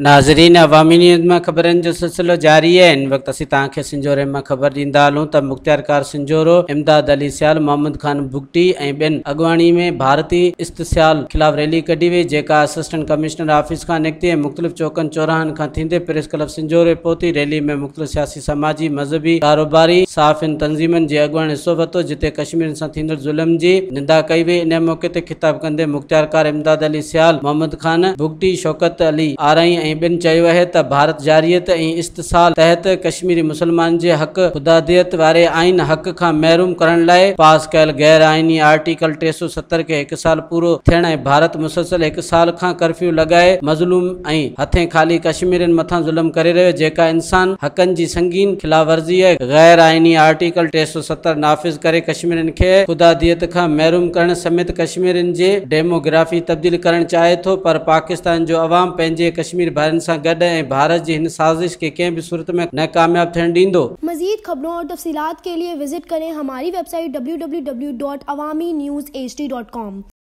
नाज़रीन अवामी न्यूज़ में ख़बरनि जो सिलसिलो जारी है इन वक्त असीं तव्हांखे सिंजोरे मां ख़बर दींदा हलूँ त मुख़्तियार कार सिंजोरो इमदाद अली सियाल मोहम्मद ख़ान भुगटी ए बिन अगवाणी में भारतीय इस्तियाल खिलाफ रैली कड़ी हुई जेका असिस्टेंट कमिश्नर आफ़िस का निकती है मुख़्तलिफ़ चौकनि चौराहन का थन्दे प्रेस क्लब सिंजोरे पौती रैली में मुख़्तलिफ़ सियासी समाजी मज़हबी कारोबारी साफ़िन तंज़ीमनि के अगुवाण हिसो वरितो जिते कश्मीर से जुलम की निंदा कई हुई इन मौक़े ख़िताब कदे मुख़्तियार कार इमदाद अली सियाल मोहम्मद ख़ान भुगटी शौकत अली आराई बिन ॿिनि चयो त भारत जारियत ऐं इस्तिसाल तहत कश्मीरी मुसलमान के हक़ ख़ुदादियत वारे आइन हक़ का महरूम करण लाइ पास कल गैर आइनी आर्टिकल टे सौ सत्तर के एक साल पूरा थियण भारत मुसलसल एक साल का कर्फ्यू लॻाए मज़लूम ऐं हथे खाली कश्मीर मथा जुलम कर रहियो जेका इंसान हक़नि जी संगीन ख़िलाफ़ वर्ज़ी है गैर आइनी आर्टिकल टे सौ सत्तर नाफ़िज़ कर कश्मीर के ख़ुदादियत का महरूम करण समेत कश्मीर के डेमोग्राफी तब्दील करणु चाहे तो पर पाकिस्तान जो अवाम पंहिंजे कश्मीर भाइरनि से गड भारत की साज़िश के कें भी सूरत में नाकामयाब थे मज़ीद ख़बरों और तफसीत के लिए विज़िट करें हमारी website W W W dot Awami news H D dot com